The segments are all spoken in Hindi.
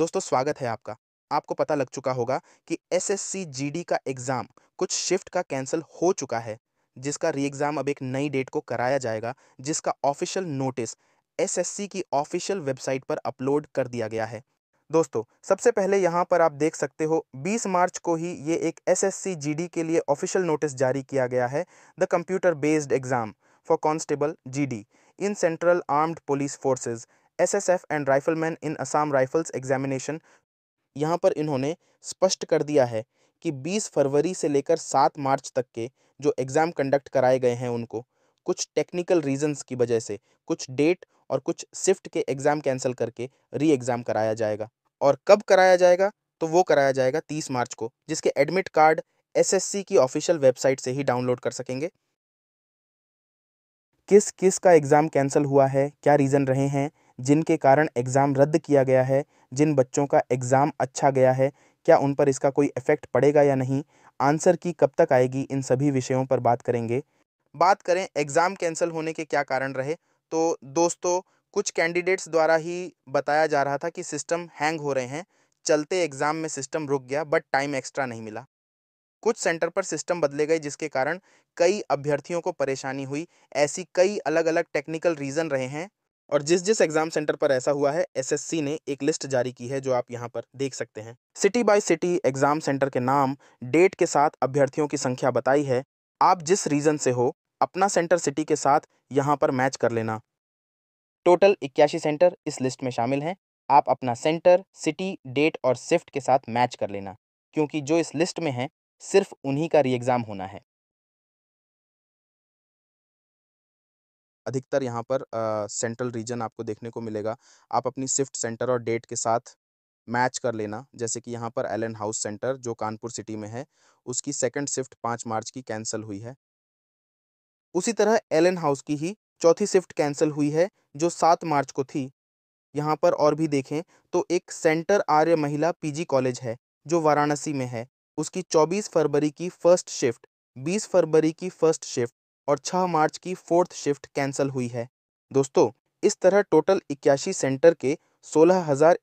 दोस्तों स्वागत है आपका आपको पता लग चुका होगा कि एसएससी जीडी का एग्ज़ाम कुछ शिफ्ट का कैंसिल हो चुका है जिसका री एग्ज़ाम अब एक नई डेट को कराया जाएगा जिसका ऑफिशियल नोटिस एसएससी की ऑफिशियल वेबसाइट पर अपलोड कर दिया गया है दोस्तों सबसे पहले यहाँ पर आप देख सकते हो 20 मार्च को ही ये एक एस एस के लिए ऑफिशियल नोटिस जारी किया गया है the computer based exam for constable GD in central armed police forces SSF and rifleman in Assam rifles examination यहाँ पर इन्होंने स्पष्ट कर दिया है कि 20 फरवरी से लेकर 7 मार्च तक के जो एग्ज़ाम कंडक्ट कराए गए हैं उनको कुछ टेक्निकल रीजंस की वजह से कुछ डेट और कुछ शिफ्ट के एग्ज़ाम कैंसिल करके री एग्ज़ाम कराया जाएगा और कब कराया जाएगा तो वो कराया जाएगा 30 मार्च को जिसके एडमिट कार्ड एसएससी की ऑफिशियल वेबसाइट से ही डाउनलोड कर सकेंगे किस किस का एग्ज़ाम कैंसिल हुआ है क्या रीज़न रहे हैं जिनके कारण एग्ज़ाम रद्द किया गया है जिन बच्चों का एग्ज़ाम अच्छा गया है क्या उन पर इसका कोई इफ़ेक्ट पड़ेगा या नहीं आंसर की कब तक आएगी इन सभी विषयों पर बात करेंगे बात करें एग्ज़ाम कैंसिल होने के क्या कारण रहे तो दोस्तों कुछ कैंडिडेट्स द्वारा ही बताया जा रहा था कि सिस्टम हैंग हो रहे हैं चलते एग्ज़ाम में सिस्टम रुक गया बट टाइम एक्स्ट्रा नहीं मिला कुछ सेंटर पर सिस्टम बदले गए जिसके कारण कई अभ्यर्थियों को परेशानी हुई ऐसी कई अलग अलग टेक्निकल रीज़न रहे हैं और जिस जिस एग्जाम सेंटर पर ऐसा हुआ है एसएससी ने एक लिस्ट जारी की है जो आप यहाँ पर देख सकते हैं city by city exam centre के नाम डेट के साथ अभ्यर्थियों की संख्या बताई है आप जिस रीजन से हो अपना सेंटर सिटी के साथ यहाँ पर मैच कर लेना टोटल इक्यासी सेंटर इस लिस्ट में शामिल हैं आप अपना सेंटर सिटी डेट और शिफ्ट के साथ मैच कर लेना क्योंकि जो इस लिस्ट में है सिर्फ उन्हीं का री एग्ज़ाम होना है अधिकतर यहाँ पर सेंट्रल रीजन आपको देखने को मिलेगा आप अपनी शिफ्ट सेंटर और डेट के साथ मैच कर लेना जैसे कि यहाँ पर एलन हाउस सेंटर जो कानपुर सिटी में है उसकी सेकंड शिफ्ट पाँच मार्च की कैंसिल हुई है उसी तरह एलन हाउस की ही चौथी शिफ्ट कैंसिल हुई है जो सात मार्च को थी यहाँ पर और भी देखें तो एक सेंटर आर्य महिला पीजी कॉलेज है जो वाराणसी में है उसकी 24 फरवरी की फर्स्ट शिफ्ट 20 फरवरी की फर्स्ट शिफ्ट और 6 मार्च की फोर्थ शिफ्ट कैंसिल हुई है दोस्तों इस तरह टोटल इक्यासी सेंटर के सोलह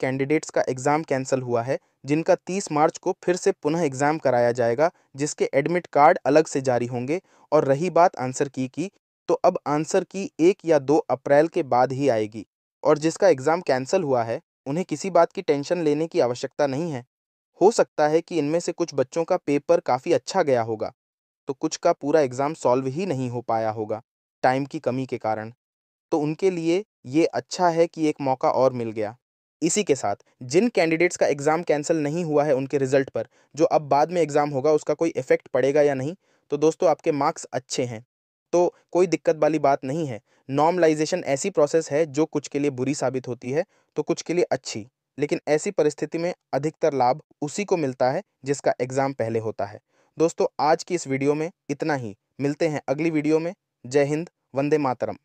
कैंडिडेट्स का एग्ज़ाम कैंसिल हुआ है जिनका 30 मार्च को फिर से पुनः एग्ज़ाम कराया जाएगा जिसके एडमिट कार्ड अलग से जारी होंगे और रही बात आंसर की की तो अब आंसर की एक या दो अप्रैल के बाद ही आएगी और जिसका एग्ज़ाम कैंसिल हुआ है उन्हें किसी बात की टेंशन लेने की आवश्यकता नहीं है हो सकता है कि इनमें से कुछ बच्चों का पेपर काफ़ी अच्छा गया होगा तो कुछ का पूरा एग्ज़ाम सॉल्व ही नहीं हो पाया होगा टाइम की कमी के कारण तो उनके लिए ये अच्छा है कि एक मौका और मिल गया इसी के साथ जिन कैंडिडेट्स का एग्ज़ाम कैंसिल नहीं हुआ है उनके रिजल्ट पर जो अब बाद में एग्ज़ाम होगा उसका कोई इफ़ेक्ट पड़ेगा या नहीं तो दोस्तों आपके मार्क्स अच्छे हैं तो कोई दिक्कत वाली बात नहीं है नॉर्मलाइजेशन ऐसी प्रोसेस है जो कुछ के लिए बुरी साबित होती है तो कुछ के लिए अच्छी लेकिन ऐसी परिस्थिति में अधिकतर लाभ उसी को मिलता है जिसका एग्ज़ाम पहले होता है दोस्तों आज की इस वीडियो में इतना ही मिलते हैं अगली वीडियो में जय हिंद वंदे मातरम